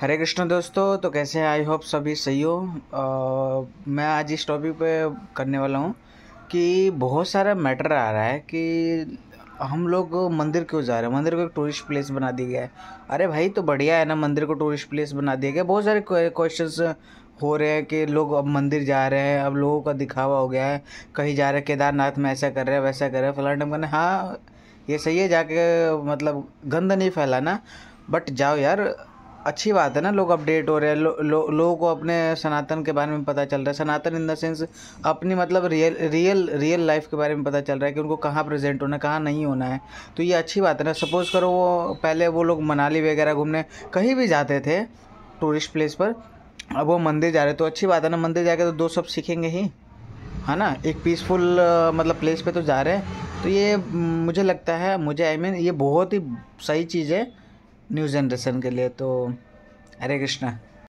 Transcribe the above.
हरे कृष्ण दोस्तों तो कैसे हैं आई होप सभी सही हो आ, मैं आज इस टॉपिक पे करने वाला हूँ कि बहुत सारा मैटर आ रहा है कि हम लोग मंदिर क्यों जा रहे हैं मंदिर को एक टूरिस्ट प्लेस बना दिया गया है अरे भाई तो बढ़िया है ना मंदिर को टूरिस्ट प्लेस बना दिया गया बहुत सारे क्वेश्चन हो रहे हैं कि लोग अब मंदिर जा रहे हैं अब लोगों का दिखावा हो गया है कहीं जा रहे हैं केदारनाथ में ऐसा कर रहे हैं वैसा कर रहे हैं फलाना टाइम करना हाँ ये सही है जाके मतलब गंद नहीं फैलाना बट जाओ यार अच्छी बात है ना लोग अपडेट हो रहे हैं लो, लो, लोगों को अपने सनातन के बारे में पता चल रहा है सनातन इन द सेंस अपनी मतलब रियल रियल रियल लाइफ के बारे में पता चल रहा है कि उनको कहाँ प्रेजेंट होना है कहाँ नहीं होना है तो ये अच्छी बात है ना सपोज़ करो वो पहले वो लोग मनाली वगैरह घूमने कहीं भी जाते थे टूरिस्ट प्लेस पर अब वो मंदिर जा रहे तो अच्छी बात है ना मंदिर जाके तो दो सब सीखेंगे ही है ना एक पीसफुल मतलब प्लेस पे तो जा रहे हैं तो ये मुझे लगता है मुझे आई I मीन mean, ये बहुत ही सही चीज़ है न्यू जनरेशन के लिए तो हरे कृष्णा